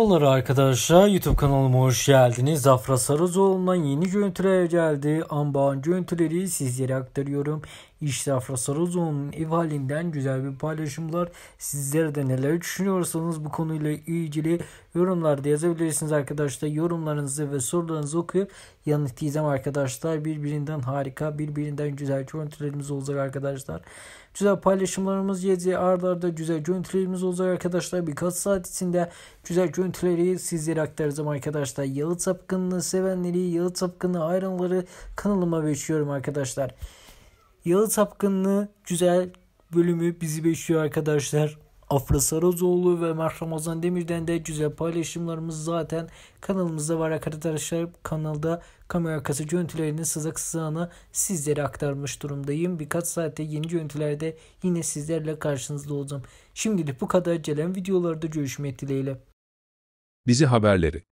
Merhabalar arkadaşlar YouTube kanalıma hoş geldiniz. Zafra Sarızoğlu'ndan yeni görüntüler geldi. Ambağın görüntüleri sizlere aktarıyorum. İşte Afra Sarızoğlu'nun ev halinden güzel bir paylaşımlar. Sizlere de neler düşünüyorsanız bu konuyla ilgili yorumlarda yazabilirsiniz arkadaşlar. Yorumlarınızı ve sorularınızı okuyup yanıtlayacağım arkadaşlar. Birbirinden harika, birbirinden güzel görüntülerimiz olacak arkadaşlar. Güzel paylaşımlarımız yedi. Arda arda güzel görüntülerimiz olacak arkadaşlar. Birkaç saat içinde güzel görüntüleri sizlere aktaracağım arkadaşlar. Yalı Tapkın'ı sevenleri, Yalı Tapkın'ı hayranları kanalıma geçiyorum arkadaşlar. Yalı Sapkınlı güzel bölümü bizi beşiyor arkadaşlar. Afra Sarızoğlu ve Mert Ramazan Demir'den de güzel paylaşımlarımız zaten kanalımızda var arkadaşlar. Kanalda kamera arkası görüntülerinin sızak sızağına sizlere aktarmış durumdayım. Birkaç saatte yeni görüntülerde yine sizlerle karşınızda olacağım. Şimdilik bu kadar gelen videolarda görüşmek dileğiyle. Bizi haberleri